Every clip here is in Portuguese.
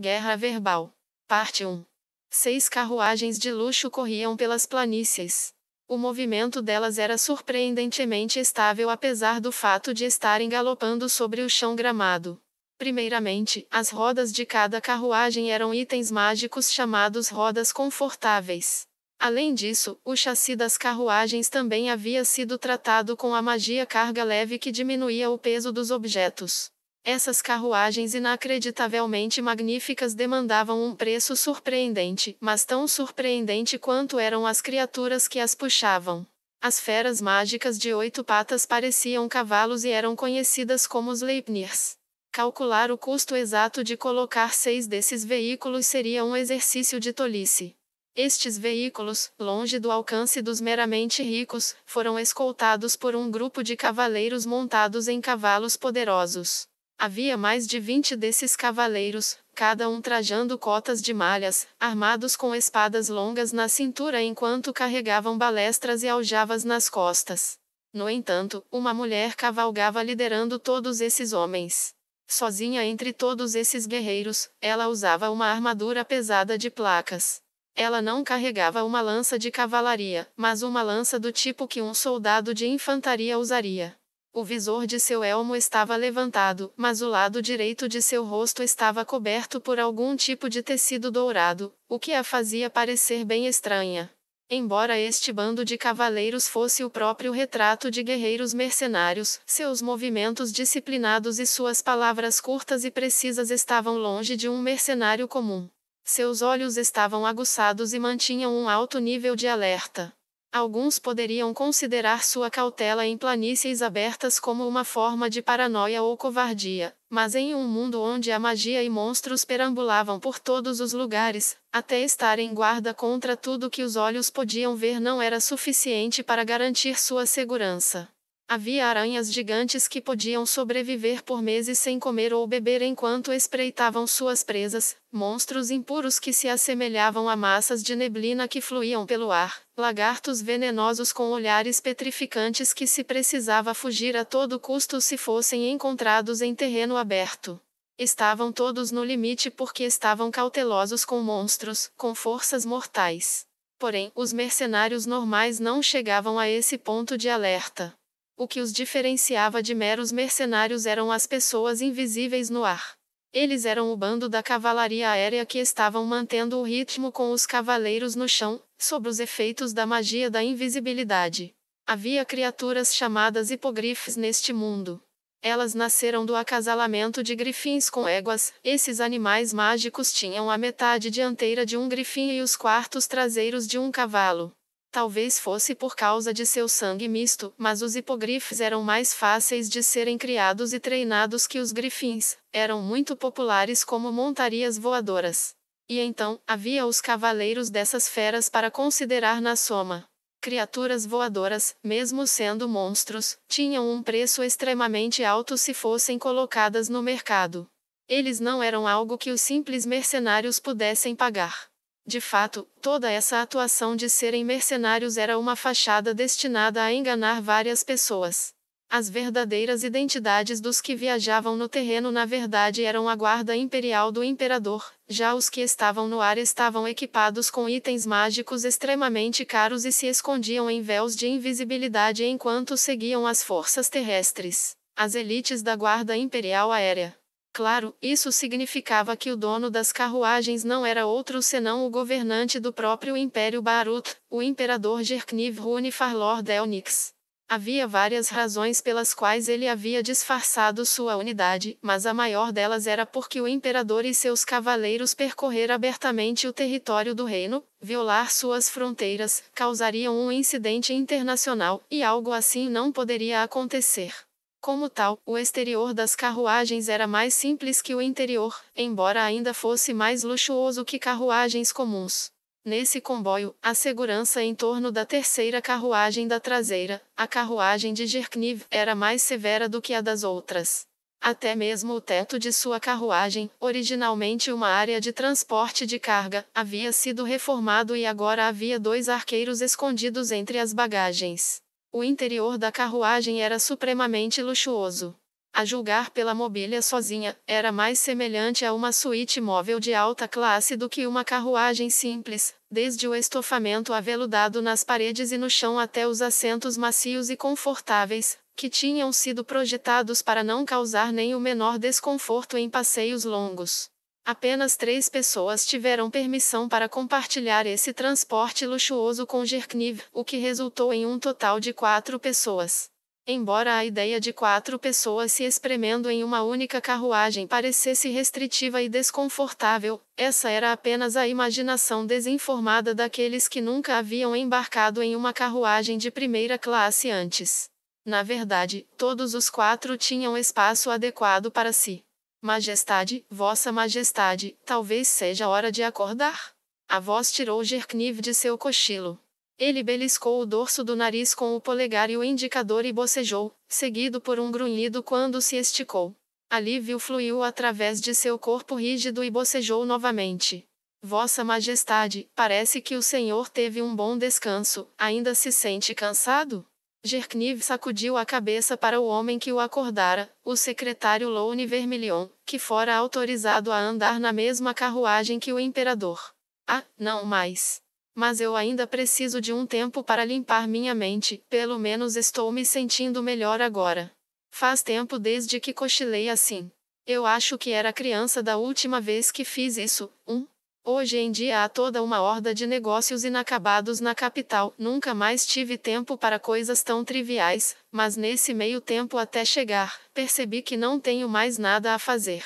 Guerra Verbal. Parte 1. Seis carruagens de luxo corriam pelas planícies. O movimento delas era surpreendentemente estável apesar do fato de estarem galopando sobre o chão gramado. Primeiramente, as rodas de cada carruagem eram itens mágicos chamados rodas confortáveis. Além disso, o chassi das carruagens também havia sido tratado com a magia carga leve que diminuía o peso dos objetos. Essas carruagens inacreditavelmente magníficas demandavam um preço surpreendente, mas tão surpreendente quanto eram as criaturas que as puxavam. As feras mágicas de oito patas pareciam cavalos e eram conhecidas como os Leipnirs. Calcular o custo exato de colocar seis desses veículos seria um exercício de tolice. Estes veículos, longe do alcance dos meramente ricos, foram escoltados por um grupo de cavaleiros montados em cavalos poderosos. Havia mais de vinte desses cavaleiros, cada um trajando cotas de malhas, armados com espadas longas na cintura enquanto carregavam balestras e aljavas nas costas. No entanto, uma mulher cavalgava liderando todos esses homens. Sozinha entre todos esses guerreiros, ela usava uma armadura pesada de placas. Ela não carregava uma lança de cavalaria, mas uma lança do tipo que um soldado de infantaria usaria. O visor de seu elmo estava levantado, mas o lado direito de seu rosto estava coberto por algum tipo de tecido dourado, o que a fazia parecer bem estranha. Embora este bando de cavaleiros fosse o próprio retrato de guerreiros mercenários, seus movimentos disciplinados e suas palavras curtas e precisas estavam longe de um mercenário comum. Seus olhos estavam aguçados e mantinham um alto nível de alerta. Alguns poderiam considerar sua cautela em planícies abertas como uma forma de paranoia ou covardia, mas em um mundo onde a magia e monstros perambulavam por todos os lugares, até estar em guarda contra tudo que os olhos podiam ver não era suficiente para garantir sua segurança. Havia aranhas gigantes que podiam sobreviver por meses sem comer ou beber enquanto espreitavam suas presas, monstros impuros que se assemelhavam a massas de neblina que fluíam pelo ar, lagartos venenosos com olhares petrificantes que se precisava fugir a todo custo se fossem encontrados em terreno aberto. Estavam todos no limite porque estavam cautelosos com monstros, com forças mortais. Porém, os mercenários normais não chegavam a esse ponto de alerta. O que os diferenciava de meros mercenários eram as pessoas invisíveis no ar. Eles eram o bando da cavalaria aérea que estavam mantendo o ritmo com os cavaleiros no chão, sob os efeitos da magia da invisibilidade. Havia criaturas chamadas hipogrifes neste mundo. Elas nasceram do acasalamento de grifins com éguas, esses animais mágicos tinham a metade dianteira de um grifim e os quartos traseiros de um cavalo talvez fosse por causa de seu sangue misto, mas os hipogrifes eram mais fáceis de serem criados e treinados que os grifins, eram muito populares como montarias voadoras. E então, havia os cavaleiros dessas feras para considerar na soma. Criaturas voadoras, mesmo sendo monstros, tinham um preço extremamente alto se fossem colocadas no mercado. Eles não eram algo que os simples mercenários pudessem pagar. De fato, toda essa atuação de serem mercenários era uma fachada destinada a enganar várias pessoas. As verdadeiras identidades dos que viajavam no terreno na verdade eram a guarda imperial do imperador, já os que estavam no ar estavam equipados com itens mágicos extremamente caros e se escondiam em véus de invisibilidade enquanto seguiam as forças terrestres, as elites da guarda imperial aérea claro, isso significava que o dono das carruagens não era outro senão o governante do próprio Império Barut, o imperador Jerkniv Rune Farlor Delnix. Havia várias razões pelas quais ele havia disfarçado sua unidade, mas a maior delas era porque o imperador e seus cavaleiros percorrer abertamente o território do reino, violar suas fronteiras, causariam um incidente internacional, e algo assim não poderia acontecer. Como tal, o exterior das carruagens era mais simples que o interior, embora ainda fosse mais luxuoso que carruagens comuns. Nesse comboio, a segurança em torno da terceira carruagem da traseira, a carruagem de Gerkniv, era mais severa do que a das outras. Até mesmo o teto de sua carruagem, originalmente uma área de transporte de carga, havia sido reformado e agora havia dois arqueiros escondidos entre as bagagens. O interior da carruagem era supremamente luxuoso. A julgar pela mobília sozinha, era mais semelhante a uma suíte móvel de alta classe do que uma carruagem simples, desde o estofamento aveludado nas paredes e no chão até os assentos macios e confortáveis, que tinham sido projetados para não causar nem o menor desconforto em passeios longos. Apenas três pessoas tiveram permissão para compartilhar esse transporte luxuoso com Gerkniv, o que resultou em um total de quatro pessoas. Embora a ideia de quatro pessoas se espremendo em uma única carruagem parecesse restritiva e desconfortável, essa era apenas a imaginação desinformada daqueles que nunca haviam embarcado em uma carruagem de primeira classe antes. Na verdade, todos os quatro tinham espaço adequado para si. Majestade, Vossa Majestade, talvez seja hora de acordar. A voz tirou Jerkniv de seu cochilo. Ele beliscou o dorso do nariz com o polegar e o indicador e bocejou, seguido por um grunhido quando se esticou. Alívio fluiu através de seu corpo rígido e bocejou novamente. Vossa Majestade, parece que o senhor teve um bom descanso, ainda se sente cansado? Jerkniv sacudiu a cabeça para o homem que o acordara, o secretário Lounie Vermilion, que fora autorizado a andar na mesma carruagem que o imperador. Ah, não mais. Mas eu ainda preciso de um tempo para limpar minha mente, pelo menos estou me sentindo melhor agora. Faz tempo desde que cochilei assim. Eu acho que era criança da última vez que fiz isso, um. Hoje em dia há toda uma horda de negócios inacabados na capital. Nunca mais tive tempo para coisas tão triviais, mas nesse meio tempo até chegar, percebi que não tenho mais nada a fazer.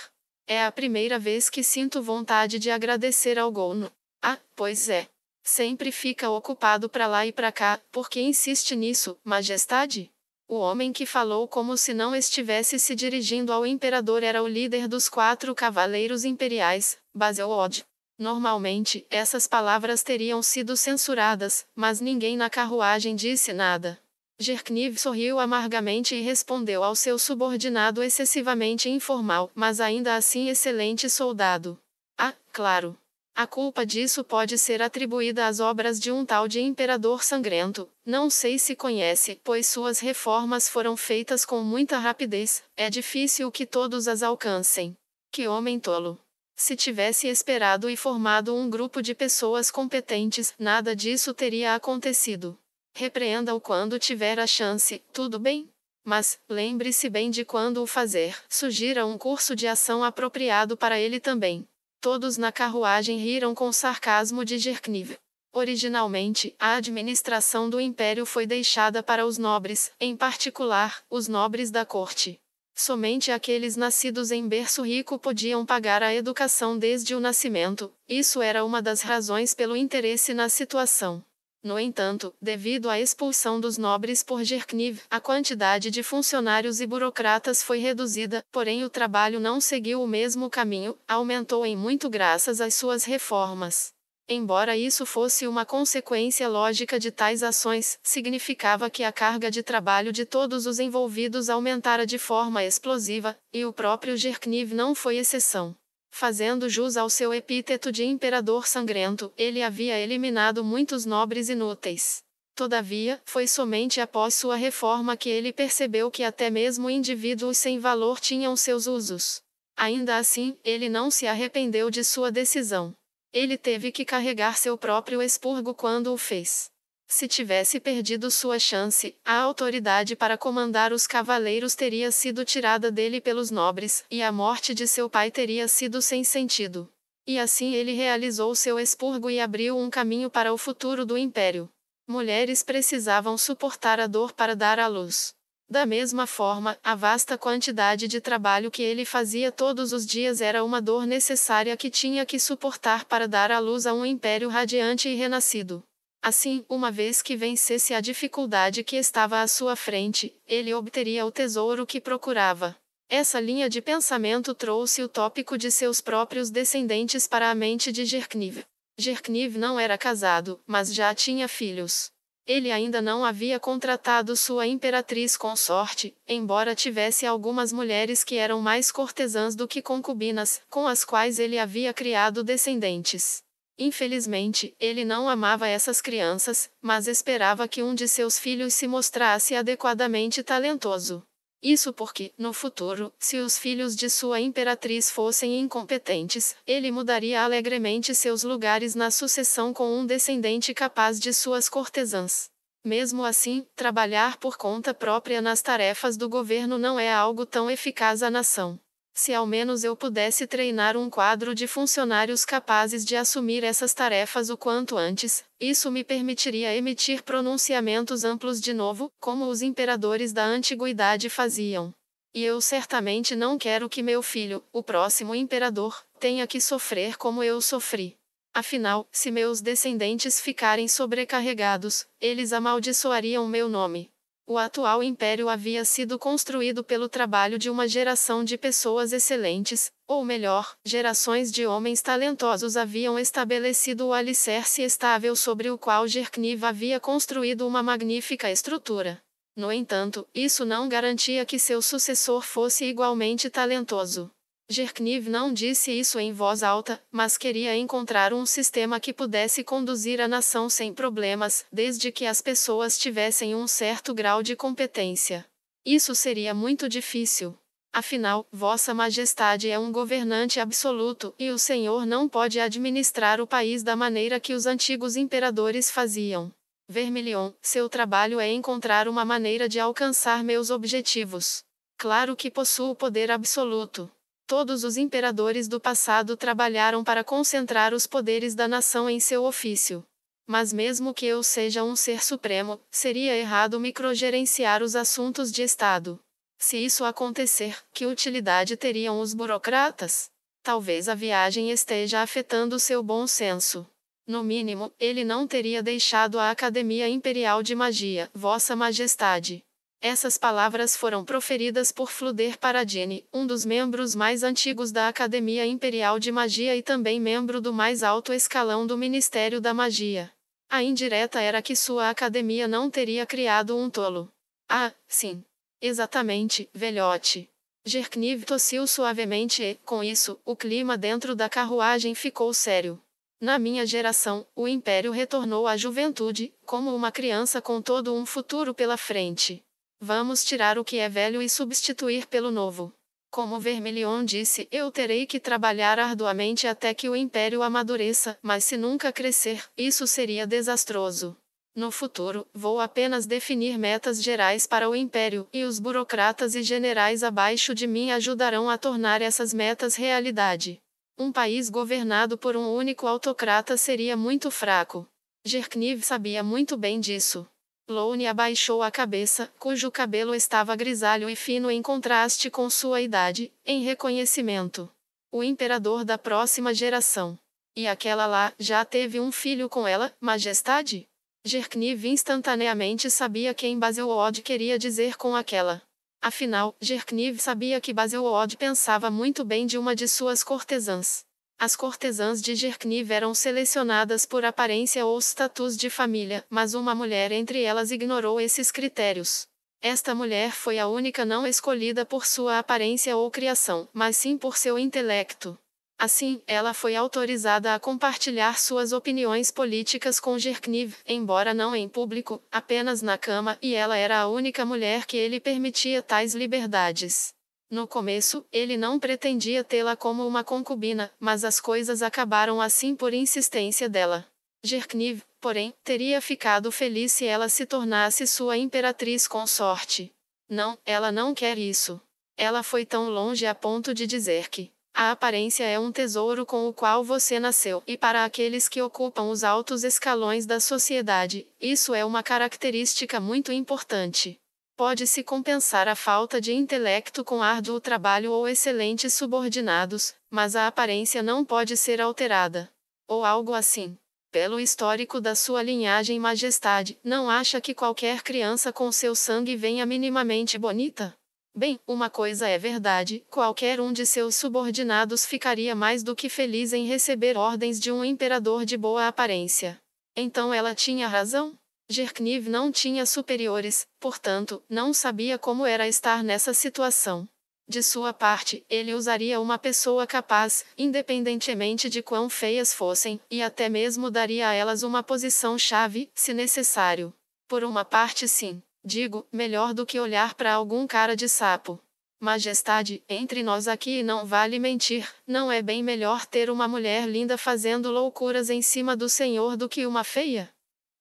É a primeira vez que sinto vontade de agradecer ao Gono. Ah, pois é. Sempre fica ocupado para lá e para cá, porque insiste nisso, majestade? O homem que falou como se não estivesse se dirigindo ao imperador era o líder dos quatro cavaleiros imperiais, Baselod. Normalmente, essas palavras teriam sido censuradas, mas ninguém na carruagem disse nada. Jerkniv sorriu amargamente e respondeu ao seu subordinado excessivamente informal, mas ainda assim excelente soldado. Ah, claro. A culpa disso pode ser atribuída às obras de um tal de imperador sangrento. Não sei se conhece, pois suas reformas foram feitas com muita rapidez. É difícil que todos as alcancem. Que homem tolo! Se tivesse esperado e formado um grupo de pessoas competentes, nada disso teria acontecido. Repreenda-o quando tiver a chance, tudo bem? Mas, lembre-se bem de quando o fazer, sugira um curso de ação apropriado para ele também. Todos na carruagem riram com sarcasmo de Gerkniv. Originalmente, a administração do império foi deixada para os nobres, em particular, os nobres da corte. Somente aqueles nascidos em berço rico podiam pagar a educação desde o nascimento, isso era uma das razões pelo interesse na situação. No entanto, devido à expulsão dos nobres por Gerkniv, a quantidade de funcionários e burocratas foi reduzida, porém o trabalho não seguiu o mesmo caminho, aumentou em muito graças às suas reformas. Embora isso fosse uma consequência lógica de tais ações, significava que a carga de trabalho de todos os envolvidos aumentara de forma explosiva, e o próprio Jerkniv não foi exceção. Fazendo jus ao seu epíteto de imperador sangrento, ele havia eliminado muitos nobres inúteis. Todavia, foi somente após sua reforma que ele percebeu que até mesmo indivíduos sem valor tinham seus usos. Ainda assim, ele não se arrependeu de sua decisão. Ele teve que carregar seu próprio expurgo quando o fez. Se tivesse perdido sua chance, a autoridade para comandar os cavaleiros teria sido tirada dele pelos nobres, e a morte de seu pai teria sido sem sentido. E assim ele realizou seu expurgo e abriu um caminho para o futuro do império. Mulheres precisavam suportar a dor para dar à luz. Da mesma forma, a vasta quantidade de trabalho que ele fazia todos os dias era uma dor necessária que tinha que suportar para dar à luz a um império radiante e renascido. Assim, uma vez que vencesse a dificuldade que estava à sua frente, ele obteria o tesouro que procurava. Essa linha de pensamento trouxe o tópico de seus próprios descendentes para a mente de Jerkniv. Jerkniv não era casado, mas já tinha filhos. Ele ainda não havia contratado sua imperatriz consorte, embora tivesse algumas mulheres que eram mais cortesãs do que concubinas, com as quais ele havia criado descendentes. Infelizmente, ele não amava essas crianças, mas esperava que um de seus filhos se mostrasse adequadamente talentoso. Isso porque, no futuro, se os filhos de sua imperatriz fossem incompetentes, ele mudaria alegremente seus lugares na sucessão com um descendente capaz de suas cortesãs. Mesmo assim, trabalhar por conta própria nas tarefas do governo não é algo tão eficaz à nação. Se ao menos eu pudesse treinar um quadro de funcionários capazes de assumir essas tarefas o quanto antes, isso me permitiria emitir pronunciamentos amplos de novo, como os imperadores da antiguidade faziam. E eu certamente não quero que meu filho, o próximo imperador, tenha que sofrer como eu sofri. Afinal, se meus descendentes ficarem sobrecarregados, eles amaldiçoariam meu nome. O atual império havia sido construído pelo trabalho de uma geração de pessoas excelentes, ou melhor, gerações de homens talentosos haviam estabelecido o alicerce estável sobre o qual Jerkniv havia construído uma magnífica estrutura. No entanto, isso não garantia que seu sucessor fosse igualmente talentoso. Jerkniv não disse isso em voz alta, mas queria encontrar um sistema que pudesse conduzir a nação sem problemas, desde que as pessoas tivessem um certo grau de competência. Isso seria muito difícil. Afinal, Vossa Majestade é um governante absoluto, e o senhor não pode administrar o país da maneira que os antigos imperadores faziam. Vermilion, seu trabalho é encontrar uma maneira de alcançar meus objetivos. Claro que possuo poder absoluto todos os imperadores do passado trabalharam para concentrar os poderes da nação em seu ofício. Mas mesmo que eu seja um ser supremo, seria errado microgerenciar os assuntos de Estado. Se isso acontecer, que utilidade teriam os burocratas? Talvez a viagem esteja afetando seu bom senso. No mínimo, ele não teria deixado a Academia Imperial de Magia, Vossa Majestade. Essas palavras foram proferidas por Fluder Paradini, um dos membros mais antigos da Academia Imperial de Magia e também membro do mais alto escalão do Ministério da Magia. A indireta era que sua academia não teria criado um tolo. Ah, sim. Exatamente, velhote. Jerkniv tossiu suavemente e, com isso, o clima dentro da carruagem ficou sério. Na minha geração, o império retornou à juventude, como uma criança com todo um futuro pela frente. Vamos tirar o que é velho e substituir pelo novo. Como Vermilion disse, eu terei que trabalhar arduamente até que o império amadureça, mas se nunca crescer, isso seria desastroso. No futuro, vou apenas definir metas gerais para o império, e os burocratas e generais abaixo de mim ajudarão a tornar essas metas realidade. Um país governado por um único autocrata seria muito fraco. Gerkniv sabia muito bem disso. Lone abaixou a cabeça, cujo cabelo estava grisalho e fino em contraste com sua idade, em reconhecimento. O imperador da próxima geração. E aquela lá, já teve um filho com ela, majestade? Jerkniv instantaneamente sabia quem Basilod queria dizer com aquela. Afinal, Jerkniv sabia que Basilod pensava muito bem de uma de suas cortesãs. As cortesãs de Jerkniv eram selecionadas por aparência ou status de família, mas uma mulher entre elas ignorou esses critérios. Esta mulher foi a única não escolhida por sua aparência ou criação, mas sim por seu intelecto. Assim, ela foi autorizada a compartilhar suas opiniões políticas com Jerkniv, embora não em público, apenas na cama, e ela era a única mulher que ele permitia tais liberdades. No começo, ele não pretendia tê-la como uma concubina, mas as coisas acabaram assim por insistência dela. Jerkniv, porém, teria ficado feliz se ela se tornasse sua imperatriz consorte. Não, ela não quer isso. Ela foi tão longe a ponto de dizer que a aparência é um tesouro com o qual você nasceu, e para aqueles que ocupam os altos escalões da sociedade, isso é uma característica muito importante pode-se compensar a falta de intelecto com árduo trabalho ou excelentes subordinados, mas a aparência não pode ser alterada. Ou algo assim. Pelo histórico da sua linhagem majestade, não acha que qualquer criança com seu sangue venha minimamente bonita? Bem, uma coisa é verdade: qualquer um de seus subordinados ficaria mais do que feliz em receber ordens de um imperador de boa aparência. Então ela tinha razão? Gerkniv não tinha superiores, portanto, não sabia como era estar nessa situação. De sua parte, ele usaria uma pessoa capaz, independentemente de quão feias fossem, e até mesmo daria a elas uma posição-chave, se necessário. Por uma parte, sim. Digo, melhor do que olhar para algum cara de sapo. Majestade, entre nós aqui e não vale mentir, não é bem melhor ter uma mulher linda fazendo loucuras em cima do senhor do que uma feia?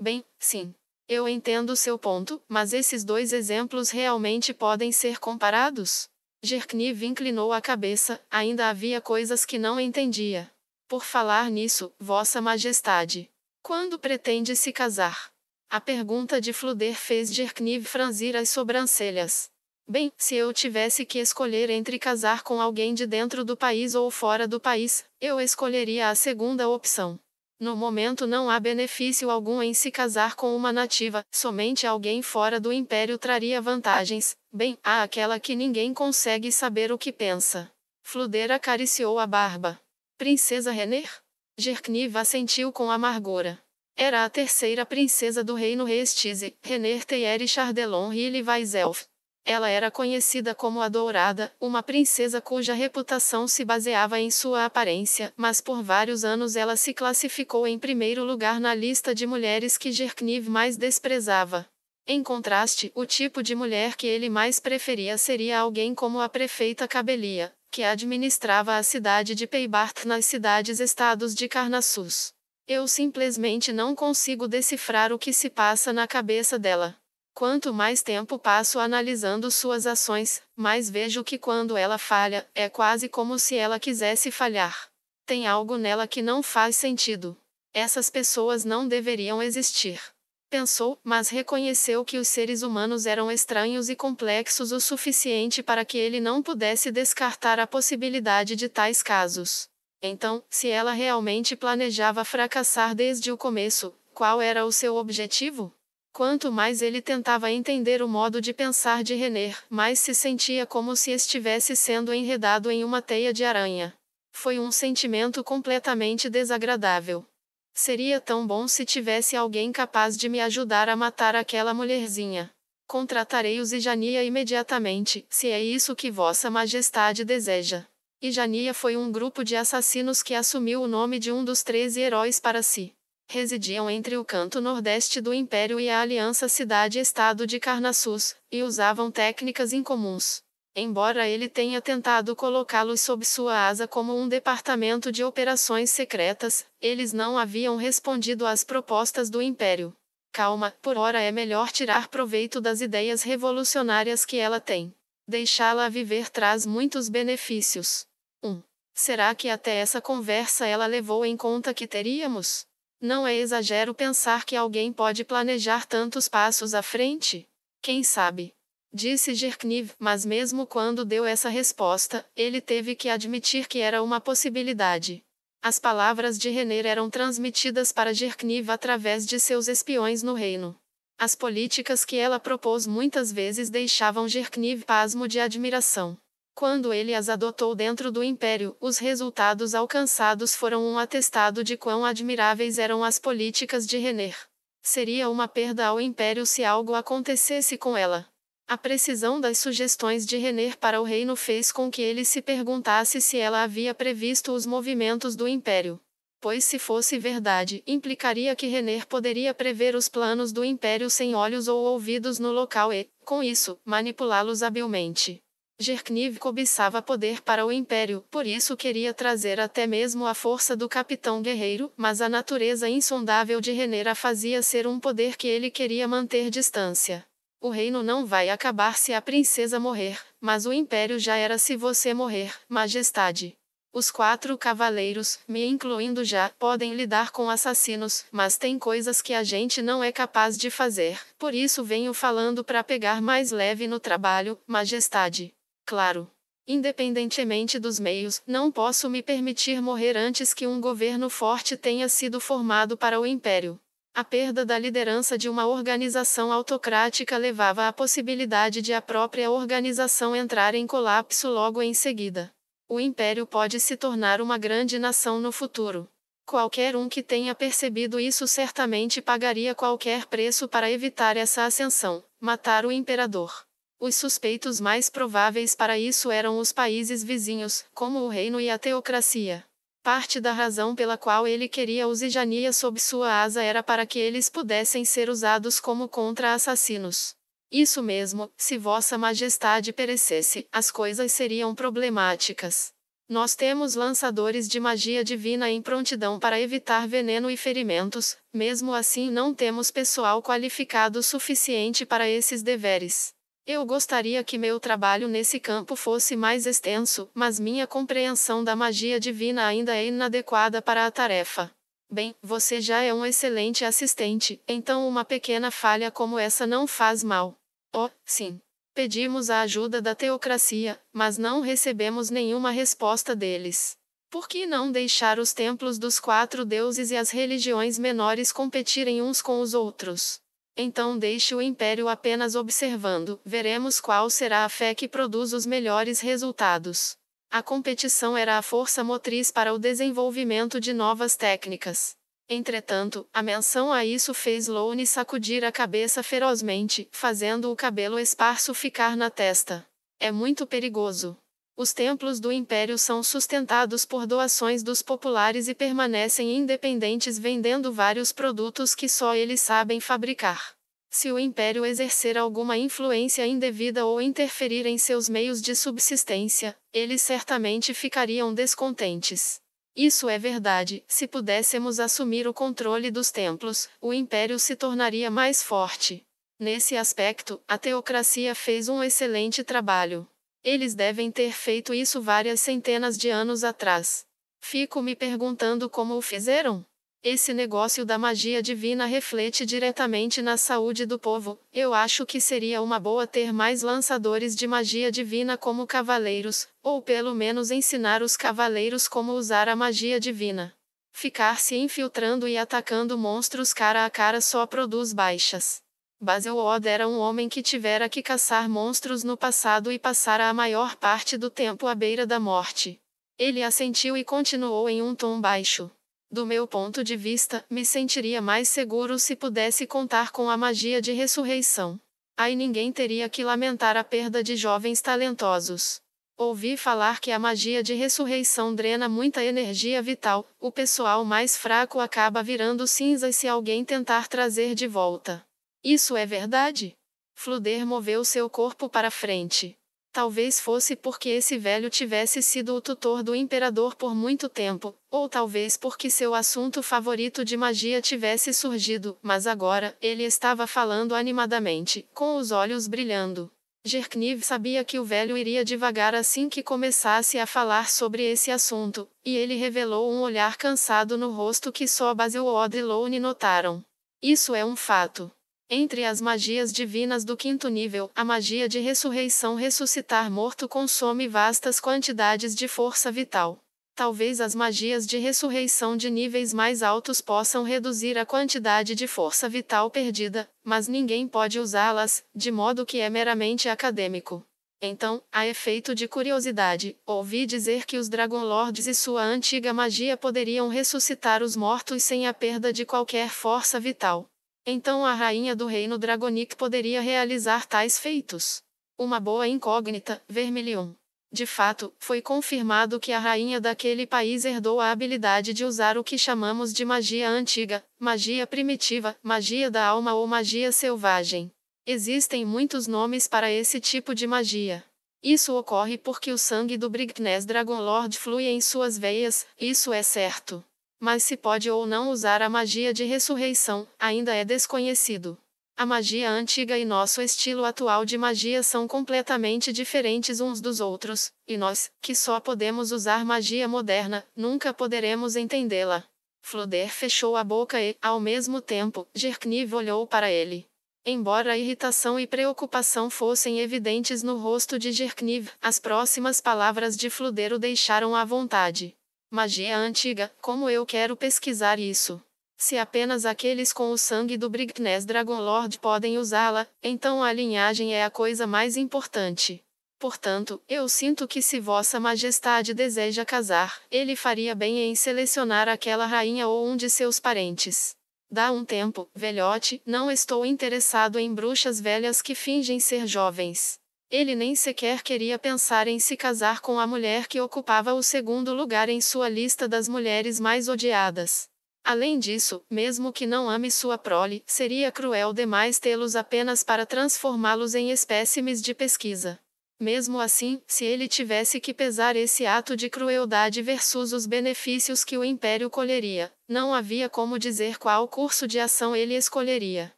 Bem, sim. Eu entendo seu ponto, mas esses dois exemplos realmente podem ser comparados? Jerkniv inclinou a cabeça, ainda havia coisas que não entendia. Por falar nisso, Vossa Majestade. Quando pretende se casar? A pergunta de Fluder fez Jerkniv franzir as sobrancelhas. Bem, se eu tivesse que escolher entre casar com alguém de dentro do país ou fora do país, eu escolheria a segunda opção. No momento não há benefício algum em se casar com uma nativa, somente alguém fora do império traria vantagens, bem, há aquela que ninguém consegue saber o que pensa. Fluder acariciou a barba. Princesa Renner? Jerkniva sentiu com amargura. Era a terceira princesa do reino Reestize, Renner Thierry Chardelon Hille Weiself. Ela era conhecida como a Dourada, uma princesa cuja reputação se baseava em sua aparência, mas por vários anos ela se classificou em primeiro lugar na lista de mulheres que Gerkniv mais desprezava. Em contraste, o tipo de mulher que ele mais preferia seria alguém como a prefeita Cabelia, que administrava a cidade de Peibart nas cidades-estados de Carnassus. Eu simplesmente não consigo decifrar o que se passa na cabeça dela. Quanto mais tempo passo analisando suas ações, mais vejo que quando ela falha, é quase como se ela quisesse falhar. Tem algo nela que não faz sentido. Essas pessoas não deveriam existir. Pensou, mas reconheceu que os seres humanos eram estranhos e complexos o suficiente para que ele não pudesse descartar a possibilidade de tais casos. Então, se ela realmente planejava fracassar desde o começo, qual era o seu objetivo? Quanto mais ele tentava entender o modo de pensar de Renner, mais se sentia como se estivesse sendo enredado em uma teia de aranha. Foi um sentimento completamente desagradável. Seria tão bom se tivesse alguém capaz de me ajudar a matar aquela mulherzinha. Contratarei os Ijania imediatamente, se é isso que Vossa Majestade deseja. Ijania foi um grupo de assassinos que assumiu o nome de um dos treze heróis para si residiam entre o canto nordeste do Império e a Aliança Cidade-Estado de Carnassus, e usavam técnicas incomuns. Embora ele tenha tentado colocá-los sob sua asa como um departamento de operações secretas, eles não haviam respondido às propostas do Império. Calma, por ora é melhor tirar proveito das ideias revolucionárias que ela tem. Deixá-la viver traz muitos benefícios. 1. Um, será que até essa conversa ela levou em conta que teríamos? Não é exagero pensar que alguém pode planejar tantos passos à frente? Quem sabe? Disse Jerkniv. mas mesmo quando deu essa resposta, ele teve que admitir que era uma possibilidade. As palavras de Renner eram transmitidas para Jerkniv através de seus espiões no reino. As políticas que ela propôs muitas vezes deixavam Jerkniv pasmo de admiração. Quando ele as adotou dentro do império, os resultados alcançados foram um atestado de quão admiráveis eram as políticas de Renner. Seria uma perda ao império se algo acontecesse com ela. A precisão das sugestões de Renner para o reino fez com que ele se perguntasse se ela havia previsto os movimentos do império. Pois, se fosse verdade, implicaria que Renner poderia prever os planos do império sem olhos ou ouvidos no local e, com isso, manipulá-los habilmente. Jerkniv cobiçava poder para o império, por isso queria trazer até mesmo a força do capitão guerreiro, mas a natureza insondável de Renera fazia ser um poder que ele queria manter distância. O reino não vai acabar se a princesa morrer, mas o império já era se você morrer, majestade. Os quatro cavaleiros, me incluindo já, podem lidar com assassinos, mas tem coisas que a gente não é capaz de fazer, por isso venho falando para pegar mais leve no trabalho, majestade. Claro. Independentemente dos meios, não posso me permitir morrer antes que um governo forte tenha sido formado para o império. A perda da liderança de uma organização autocrática levava à possibilidade de a própria organização entrar em colapso logo em seguida. O império pode se tornar uma grande nação no futuro. Qualquer um que tenha percebido isso certamente pagaria qualquer preço para evitar essa ascensão matar o imperador. Os suspeitos mais prováveis para isso eram os países vizinhos, como o reino e a teocracia. Parte da razão pela qual ele queria os Ijania sob sua asa era para que eles pudessem ser usados como contra-assassinos. Isso mesmo, se Vossa Majestade perecesse, as coisas seriam problemáticas. Nós temos lançadores de magia divina em prontidão para evitar veneno e ferimentos, mesmo assim não temos pessoal qualificado suficiente para esses deveres. Eu gostaria que meu trabalho nesse campo fosse mais extenso, mas minha compreensão da magia divina ainda é inadequada para a tarefa. Bem, você já é um excelente assistente, então uma pequena falha como essa não faz mal. Oh, sim. Pedimos a ajuda da teocracia, mas não recebemos nenhuma resposta deles. Por que não deixar os templos dos quatro deuses e as religiões menores competirem uns com os outros? Então deixe o império apenas observando, veremos qual será a fé que produz os melhores resultados. A competição era a força motriz para o desenvolvimento de novas técnicas. Entretanto, a menção a isso fez Lone sacudir a cabeça ferozmente, fazendo o cabelo esparso ficar na testa. É muito perigoso. Os templos do império são sustentados por doações dos populares e permanecem independentes vendendo vários produtos que só eles sabem fabricar. Se o império exercer alguma influência indevida ou interferir em seus meios de subsistência, eles certamente ficariam descontentes. Isso é verdade, se pudéssemos assumir o controle dos templos, o império se tornaria mais forte. Nesse aspecto, a teocracia fez um excelente trabalho. Eles devem ter feito isso várias centenas de anos atrás. Fico me perguntando como o fizeram. Esse negócio da magia divina reflete diretamente na saúde do povo. Eu acho que seria uma boa ter mais lançadores de magia divina como cavaleiros, ou pelo menos ensinar os cavaleiros como usar a magia divina. Ficar se infiltrando e atacando monstros cara a cara só produz baixas. Baselod era um homem que tivera que caçar monstros no passado e passara a maior parte do tempo à beira da morte. Ele assentiu e continuou em um tom baixo. Do meu ponto de vista, me sentiria mais seguro se pudesse contar com a magia de ressurreição. Aí ninguém teria que lamentar a perda de jovens talentosos. Ouvi falar que a magia de ressurreição drena muita energia vital, o pessoal mais fraco acaba virando cinzas se alguém tentar trazer de volta. Isso é verdade? Fluder moveu seu corpo para frente. Talvez fosse porque esse velho tivesse sido o tutor do imperador por muito tempo, ou talvez porque seu assunto favorito de magia tivesse surgido, mas agora, ele estava falando animadamente, com os olhos brilhando. Jerkniv sabia que o velho iria devagar assim que começasse a falar sobre esse assunto, e ele revelou um olhar cansado no rosto que só Basil Lowne notaram. Isso é um fato. Entre as magias divinas do quinto nível, a magia de ressurreição ressuscitar morto consome vastas quantidades de força vital. Talvez as magias de ressurreição de níveis mais altos possam reduzir a quantidade de força vital perdida, mas ninguém pode usá-las, de modo que é meramente acadêmico. Então, a efeito de curiosidade, ouvi dizer que os Dragon Lords e sua antiga magia poderiam ressuscitar os mortos sem a perda de qualquer força vital. Então a rainha do reino Dragonic poderia realizar tais feitos. Uma boa incógnita, Vermilion. De fato, foi confirmado que a rainha daquele país herdou a habilidade de usar o que chamamos de magia antiga, magia primitiva, magia da alma ou magia selvagem. Existem muitos nomes para esse tipo de magia. Isso ocorre porque o sangue do Brignes Dragonlord flui em suas veias, isso é certo. Mas se pode ou não usar a magia de ressurreição, ainda é desconhecido. A magia antiga e nosso estilo atual de magia são completamente diferentes uns dos outros, e nós, que só podemos usar magia moderna, nunca poderemos entendê-la. Floder fechou a boca e, ao mesmo tempo, Jerkniv olhou para ele. Embora a irritação e preocupação fossem evidentes no rosto de Jerkniv, as próximas palavras de Floder o deixaram à vontade. Magia antiga, como eu quero pesquisar isso. Se apenas aqueles com o sangue do Brignes Dragonlord podem usá-la, então a linhagem é a coisa mais importante. Portanto, eu sinto que se Vossa Majestade deseja casar, ele faria bem em selecionar aquela rainha ou um de seus parentes. Dá um tempo, velhote, não estou interessado em bruxas velhas que fingem ser jovens. Ele nem sequer queria pensar em se casar com a mulher que ocupava o segundo lugar em sua lista das mulheres mais odiadas. Além disso, mesmo que não ame sua prole, seria cruel demais tê-los apenas para transformá-los em espécimes de pesquisa. Mesmo assim, se ele tivesse que pesar esse ato de crueldade versus os benefícios que o império colheria, não havia como dizer qual curso de ação ele escolheria.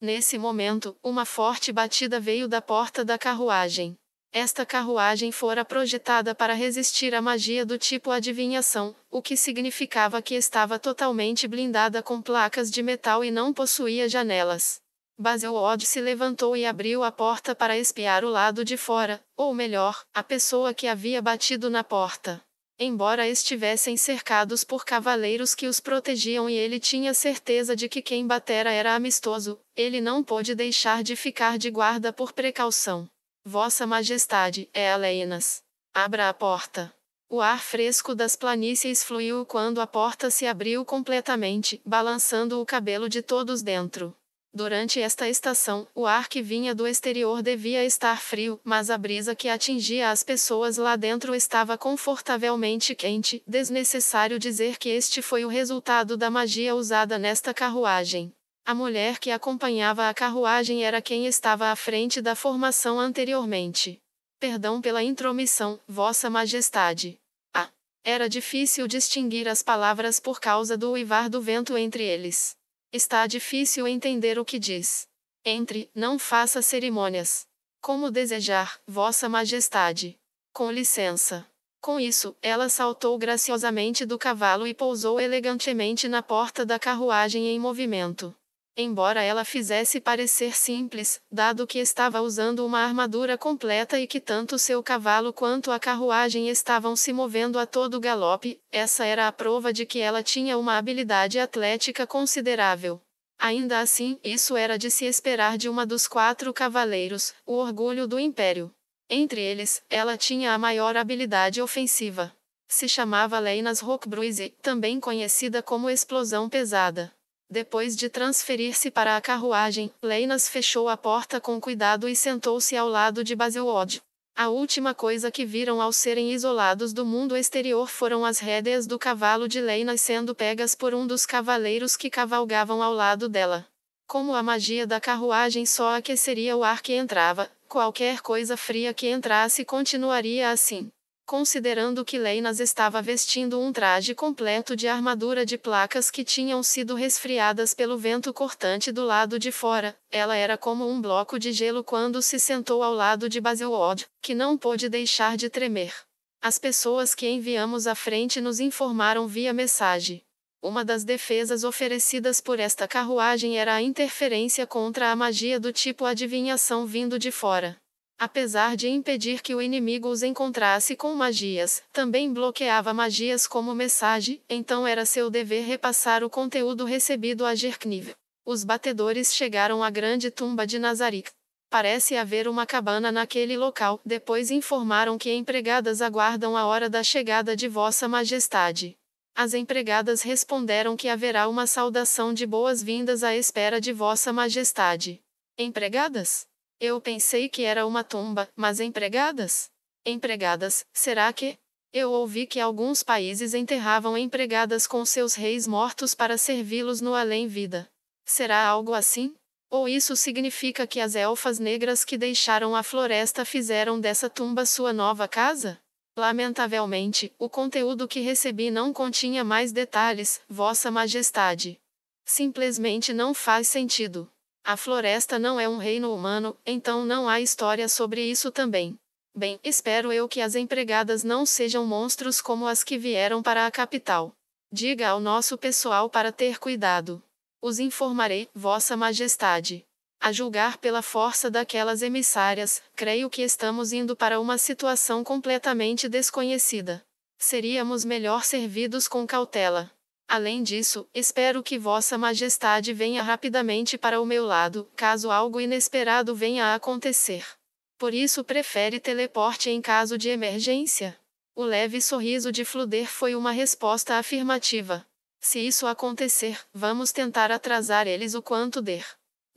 Nesse momento, uma forte batida veio da porta da carruagem. Esta carruagem fora projetada para resistir à magia do tipo adivinhação, o que significava que estava totalmente blindada com placas de metal e não possuía janelas. Baselod se levantou e abriu a porta para espiar o lado de fora, ou melhor, a pessoa que havia batido na porta embora estivessem cercados por cavaleiros que os protegiam e ele tinha certeza de que quem batera era amistoso, ele não pôde deixar de ficar de guarda por precaução. Vossa Majestade, é Aleinas. Abra a porta. O ar fresco das planícies fluiu quando a porta se abriu completamente, balançando o cabelo de todos dentro. Durante esta estação, o ar que vinha do exterior devia estar frio, mas a brisa que atingia as pessoas lá dentro estava confortavelmente quente. Desnecessário dizer que este foi o resultado da magia usada nesta carruagem. A mulher que acompanhava a carruagem era quem estava à frente da formação anteriormente. Perdão pela intromissão, Vossa Majestade. Ah! Era difícil distinguir as palavras por causa do uivar do vento entre eles. Está difícil entender o que diz. Entre, não faça cerimônias. Como desejar, Vossa Majestade. Com licença. Com isso, ela saltou graciosamente do cavalo e pousou elegantemente na porta da carruagem em movimento embora ela fizesse parecer simples, dado que estava usando uma armadura completa e que tanto seu cavalo quanto a carruagem estavam se movendo a todo galope, essa era a prova de que ela tinha uma habilidade atlética considerável. Ainda assim, isso era de se esperar de uma dos quatro cavaleiros, o orgulho do império. Entre eles, ela tinha a maior habilidade ofensiva. Se chamava Leinas Rockbruise, também conhecida como Explosão Pesada. Depois de transferir-se para a carruagem, Leinas fechou a porta com cuidado e sentou-se ao lado de Basilod. A última coisa que viram ao serem isolados do mundo exterior foram as rédeas do cavalo de Leinas sendo pegas por um dos cavaleiros que cavalgavam ao lado dela. Como a magia da carruagem só aqueceria o ar que entrava, qualquer coisa fria que entrasse continuaria assim considerando que Leinas estava vestindo um traje completo de armadura de placas que tinham sido resfriadas pelo vento cortante do lado de fora. Ela era como um bloco de gelo quando se sentou ao lado de Basilod, que não pôde deixar de tremer. As pessoas que enviamos à frente nos informaram via mensagem. Uma das defesas oferecidas por esta carruagem era a interferência contra a magia do tipo adivinhação vindo de fora. Apesar de impedir que o inimigo os encontrasse com magias, também bloqueava magias como mensagem, então era seu dever repassar o conteúdo recebido a Jerkniv. Os batedores chegaram à grande tumba de Nazarick. Parece haver uma cabana naquele local, depois informaram que empregadas aguardam a hora da chegada de Vossa Majestade. As empregadas responderam que haverá uma saudação de boas-vindas à espera de Vossa Majestade. Empregadas? Eu pensei que era uma tumba, mas empregadas? Empregadas, será que? Eu ouvi que alguns países enterravam empregadas com seus reis mortos para servi-los no além-vida. Será algo assim? Ou isso significa que as elfas negras que deixaram a floresta fizeram dessa tumba sua nova casa? Lamentavelmente, o conteúdo que recebi não continha mais detalhes, Vossa Majestade. Simplesmente não faz sentido. A floresta não é um reino humano, então não há história sobre isso também. Bem, espero eu que as empregadas não sejam monstros como as que vieram para a capital. Diga ao nosso pessoal para ter cuidado. Os informarei, Vossa Majestade. A julgar pela força daquelas emissárias, creio que estamos indo para uma situação completamente desconhecida. Seríamos melhor servidos com cautela. Além disso, espero que Vossa Majestade venha rapidamente para o meu lado, caso algo inesperado venha a acontecer. Por isso prefere teleporte em caso de emergência? O leve sorriso de Fluder foi uma resposta afirmativa. Se isso acontecer, vamos tentar atrasar eles o quanto der.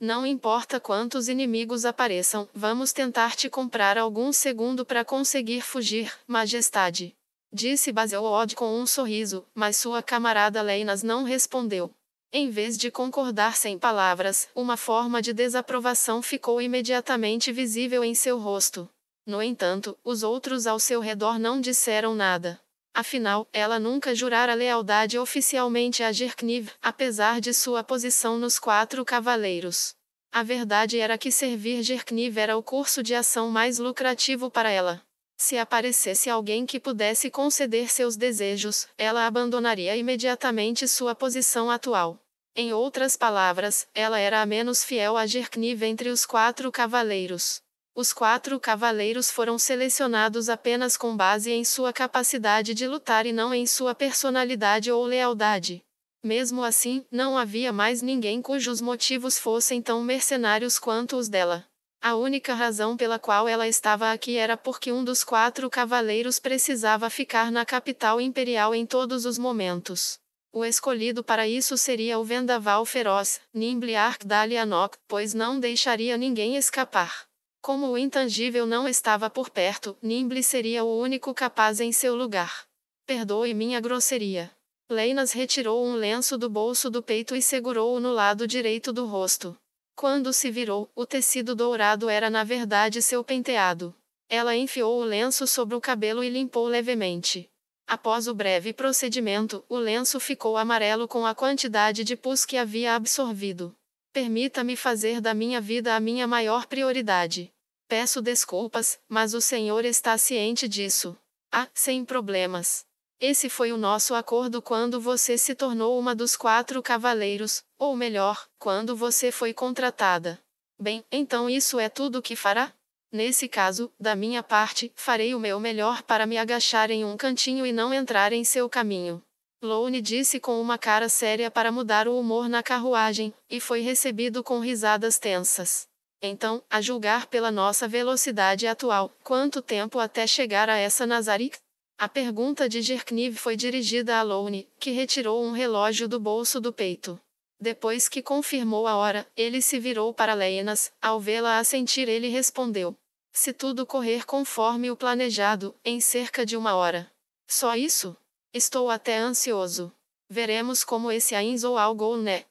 Não importa quantos inimigos apareçam, vamos tentar te comprar algum segundo para conseguir fugir, Majestade. Disse Baselod com um sorriso, mas sua camarada Leinas não respondeu. Em vez de concordar sem palavras, uma forma de desaprovação ficou imediatamente visível em seu rosto. No entanto, os outros ao seu redor não disseram nada. Afinal, ela nunca jurara lealdade oficialmente a Jerkniv, apesar de sua posição nos Quatro Cavaleiros. A verdade era que servir Jerkniv era o curso de ação mais lucrativo para ela. Se aparecesse alguém que pudesse conceder seus desejos, ela abandonaria imediatamente sua posição atual. Em outras palavras, ela era a menos fiel a Gerkniv entre os quatro cavaleiros. Os quatro cavaleiros foram selecionados apenas com base em sua capacidade de lutar e não em sua personalidade ou lealdade. Mesmo assim, não havia mais ninguém cujos motivos fossem tão mercenários quanto os dela. A única razão pela qual ela estava aqui era porque um dos quatro cavaleiros precisava ficar na capital imperial em todos os momentos. O escolhido para isso seria o Vendaval Feroz, Nimble Ark Dalianok, pois não deixaria ninguém escapar. Como o intangível não estava por perto, Nimble seria o único capaz em seu lugar. Perdoe minha grosseria. Leinas retirou um lenço do bolso do peito e segurou-o no lado direito do rosto. Quando se virou, o tecido dourado era na verdade seu penteado. Ela enfiou o lenço sobre o cabelo e limpou levemente. Após o breve procedimento, o lenço ficou amarelo com a quantidade de pus que havia absorvido. Permita-me fazer da minha vida a minha maior prioridade. Peço desculpas, mas o Senhor está ciente disso. Ah, sem problemas. Esse foi o nosso acordo quando você se tornou uma dos quatro cavaleiros, ou melhor, quando você foi contratada. Bem, então isso é tudo que fará? Nesse caso, da minha parte, farei o meu melhor para me agachar em um cantinho e não entrar em seu caminho. Lone disse com uma cara séria para mudar o humor na carruagem, e foi recebido com risadas tensas. Então, a julgar pela nossa velocidade atual, quanto tempo até chegar a essa Nazarick? A pergunta de Gerkniv foi dirigida a Lone, que retirou um relógio do bolso do peito. Depois que confirmou a hora, ele se virou para Leenas, ao vê-la assentir ele respondeu. Se tudo correr conforme o planejado, em cerca de uma hora. Só isso? Estou até ansioso. Veremos como esse Ainz ou algo ou né.